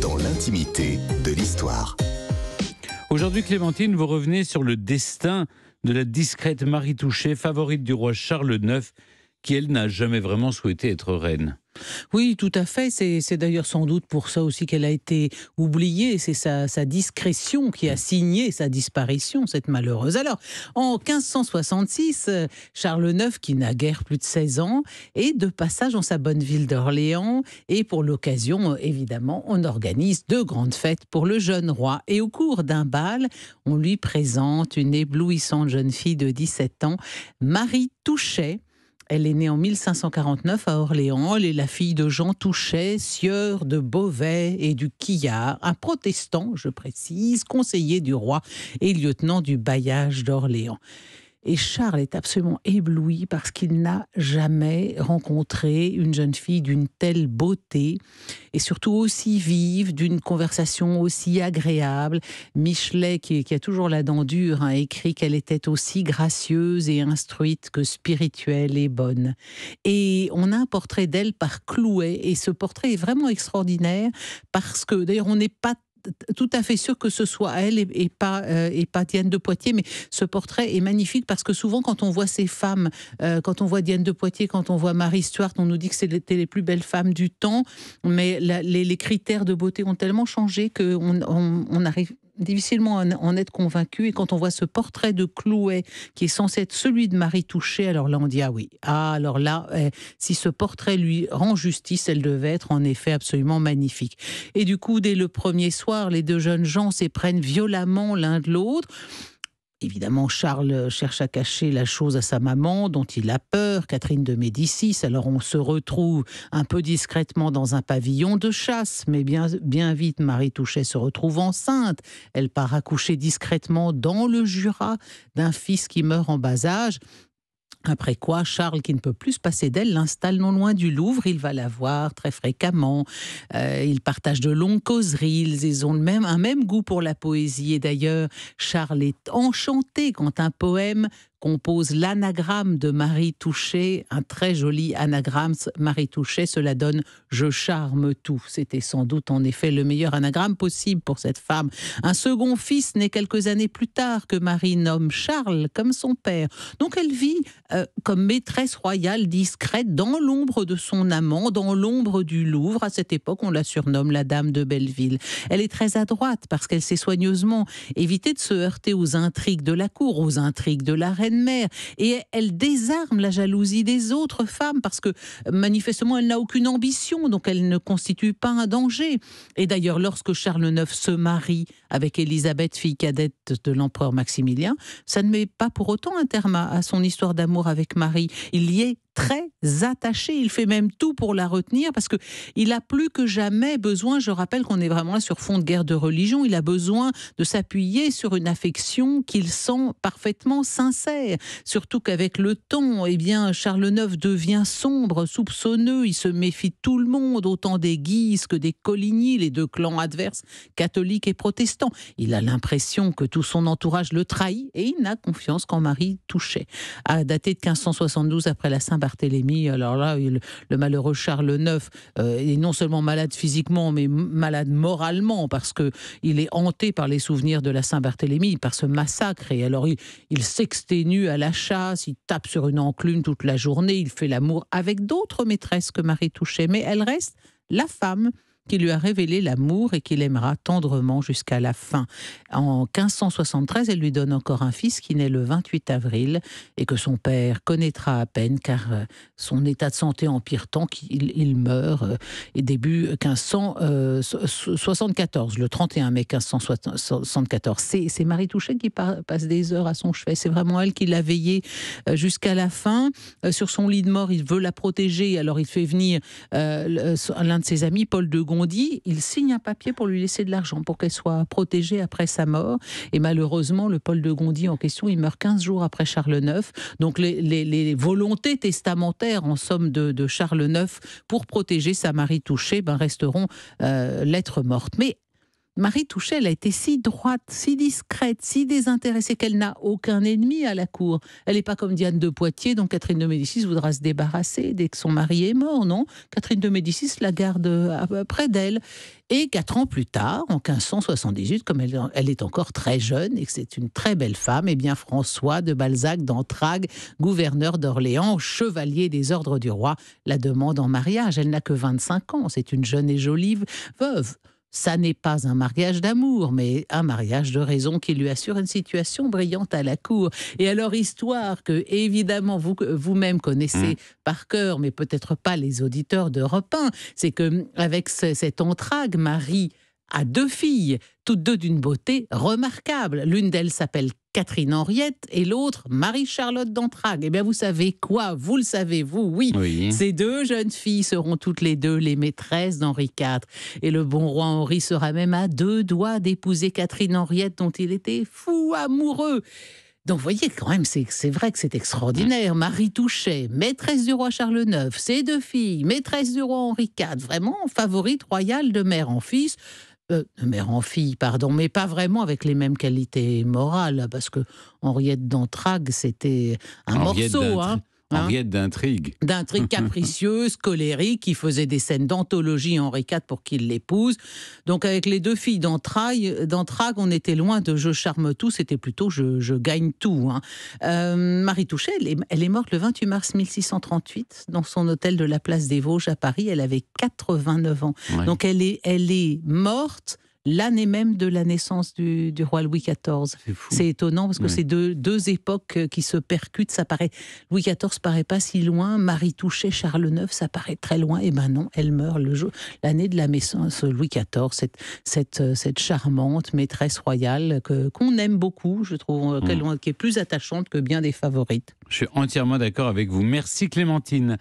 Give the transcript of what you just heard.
Dans l'intimité de l'histoire. Aujourd'hui, Clémentine, vous revenez sur le destin de la discrète Marie Touchet, favorite du roi Charles IX qu'elle n'a jamais vraiment souhaité être reine. Oui, tout à fait. C'est d'ailleurs sans doute pour ça aussi qu'elle a été oubliée. C'est sa, discrétion qui a signé sa disparition, cette malheureuse. Alors, en 1566, Charles IX, qui n'a guère plus de 16 ans, est de passage en sa bonne ville d'Orléans. Et pour l'occasion, évidemment, on organise deux grandes fêtes pour le jeune roi. Et au cours d'un bal, on lui présente une éblouissante jeune fille de 17 ans, Marie Touchet elle est née en 1549 à Orléans. Elle est la fille de Jean Touchet, sieur de Beauvais et du Quillard, un protestant, je précise, conseiller du roi et lieutenant du bailliage d'Orléans. Et Charles est absolument ébloui parce qu'il n'a jamais rencontré une jeune fille d'une telle beauté et surtout aussi vive, d'une conversation aussi agréable. Michelet, qui, a toujours la dent dure, a hein, écrit qu'elle était aussi gracieuse et instruite que spirituelle et bonne. Et on a un portrait d'elle par Clouet et ce portrait est vraiment extraordinaire parce que d'ailleurs on n'est pas tout à fait sûr que ce soit elle et, pas, euh, et pas Diane de Poitiers, mais ce portrait est magnifique parce que souvent quand on voit ces femmes, euh, quand on voit Diane de Poitiers, quand on voit Marie Stuart, on nous dit que c'était les plus belles femmes du temps, mais les, critères de beauté ont tellement changé qu'on on, on, arrive difficilement en, être convaincu. Et quand on voit ce portrait de Clouet, qui est censé être celui de Marie Touchet, alors là, on dit ah oui. Ah, alors là, eh, si ce portrait lui rend justice, elle devait être en effet absolument magnifique. Et du coup, dès le premier soir, les deux jeunes gens s'éprennent violemment l'un de l'autre. Évidemment, Charles cherche à cacher la chose à sa maman, dont il a peur, Catherine de Médicis. Alors on se retrouve un peu discrètement dans un pavillon de chasse, mais bien, vite, Marie Touchet se retrouve enceinte. Elle part accoucher discrètement dans le Jura d'un fils qui meurt en bas âge. Après quoi, Charles, qui ne peut plus se passer d'elle, l'installe non loin du Louvre. Il va la voir très fréquemment. Euh, ils partagent de longues causeries. Ils ont même, un même goût pour la poésie. Et d'ailleurs, Charles est enchanté quand un poème compose l'anagramme de Marie Touchet, un très joli anagramme. Marie Touchet, cela donne Je charme tout. C'était sans doute en effet le meilleur anagramme possible pour cette femme. Un second fils naît quelques années plus tard que Marie nomme Charles comme son père. Donc elle vit euh, comme maîtresse royale discrète dans l'ombre de son amant, dans l'ombre du Louvre. À cette époque, on la surnomme la Dame de Belleville. Elle est très adroite parce qu'elle sait soigneusement éviter de se heurter aux intrigues de la cour, aux intrigues de la reine mère. Et elle désarme la jalousie des autres femmes parce que manifestement elle n'a aucune ambition, donc elle ne constitue pas un danger. Et d'ailleurs, lorsque Charles IX se marie avec Élisabeth, fille cadette de l'empereur Maximilien, ça ne met pas pour autant un terme à, à son histoire d'amour avec Marie. Il y est très attaché. Il fait même tout pour la retenir parce que il a plus que jamais besoin. Je rappelle qu'on est vraiment là sur fond de guerre de religion. Il a besoin de s'appuyer sur une affection qu'il sent parfaitement sincère. Surtout qu'avec le temps, eh bien, Charles IX devient sombre, soupçonneux. Il se méfie de tout le monde, autant des Guises que des Coligny, les deux clans adverses, catholiques et protestants. Il a l'impression que tout son entourage le trahit et il n'a confiance qu'en Marie Touchet. À dater de 1572 après la saint Barthélemy. Alors là, le malheureux Charles euh, IX est non seulement malade physiquement, mais malade moralement, parce que il est hanté par les souvenirs de la Saint-Barthélemy, par ce massacre. Et alors, il, il s'exténue à la chasse, il tape sur une enclume toute la journée, il fait l'amour avec d'autres maîtresses que Marie Touchet, mais elle reste la femme qui lui a révélé l'amour et qu'il aimera tendrement jusqu'à la fin. En 1573, elle lui donne encore un fils qui naît le 28 avril et que son père connaîtra à peine car euh, son état de santé empire tant qu'il meurt euh, et début 1574, euh, le 31 mai 1574. C'est Marie Touchet qui passe des heures à son chevet. C'est vraiment elle qui l'a veillé jusqu'à la fin. Sur son lit de mort, il veut la protéger. Alors il fait venir l'un de ses amis, Paul de Gond dit, il signe un papier pour lui laisser de l'argent, pour qu'elle soit protégée après sa mort. Et malheureusement, le Paul de Gondy en question, il meurt 15 jours après Charles IX. Donc les, volontés testamentaires, en somme, de, Charles IX pour protéger sa Marie touchée, ben, resteront euh, lettres lettre morte. Mais Marie elle a été si droite, si discrète, si désintéressée qu'elle n'a aucun ennemi à la cour. Elle n'est pas comme Diane de Poitiers, dont Catherine de Médicis voudra se débarrasser dès que son mari est mort, non Catherine de Médicis la garde près d'elle. Et quatre ans plus tard, en 1578, comme elle, est encore très jeune et que c'est une très belle femme, eh bien François de Balzac d'Entrague, gouverneur d'Orléans, chevalier des ordres du roi, la demande en mariage. Elle n'a que 25 ans, c'est une jeune et jolie veuve ça n'est pas un mariage d'amour, mais un mariage de raison qui lui assure une situation brillante à la cour. Et alors, histoire que, évidemment, vous, vous-même connaissez mm. par cœur, mais peut-être pas les auditeurs de 1, c'est que, avec cette entrague, Marie à deux filles, toutes deux d'une beauté remarquable. L'une d'elles s'appelle Catherine Henriette et l'autre Marie-Charlotte d'Entragues. Eh bien, vous savez quoi Vous le savez, vous, oui. Ces deux jeunes filles seront toutes les deux les maîtresses d'Henri IV. Et le bon roi Henri sera même à deux doigts d'épouser Catherine Henriette, dont il était fou amoureux. Donc, voyez, quand même, c'est vrai que c'est extraordinaire. Marie Touchet, maîtresse du roi Charles IX, Ces deux filles, maîtresse du roi Henri IV, vraiment favorite royale de mère en fils. Euh, mère en fille, pardon, mais pas vraiment avec les mêmes qualités morales, parce que Henriette d'Entrague, c'était un morceau. Hein. Henriette d'intrigue. D'intrigue capricieuse, colérique, qui faisait des scènes d'anthologie Henri IV pour qu'il l'épouse. Donc avec les deux filles d'entrailles, d'entrague, on était loin de je charme tout, c'était plutôt je, gagne tout. Hein. Euh, Marie Touchet, elle est, morte le 28 mars 1638 dans son hôtel de la Place des Vosges à Paris. Elle avait 89 ans. Donc elle est, elle est morte l'année même de la naissance du, roi Louis XIV. C'est étonnant parce que c'est deux, époques euh, qui se percutent. Ça paraît, Louis XIV paraît pas si loin. Marie Touchet, Charles IX, ça paraît très loin. Et eh ben non, elle meurt le jour, l'année de la naissance euh, Louis XIV. Cette, euh, cette, charmante maîtresse royale que qu'on aime beaucoup, je trouve, qu'elle mm. qui est plus attachante que bien des favorites. Je suis entièrement d'accord avec vous. Merci Clémentine.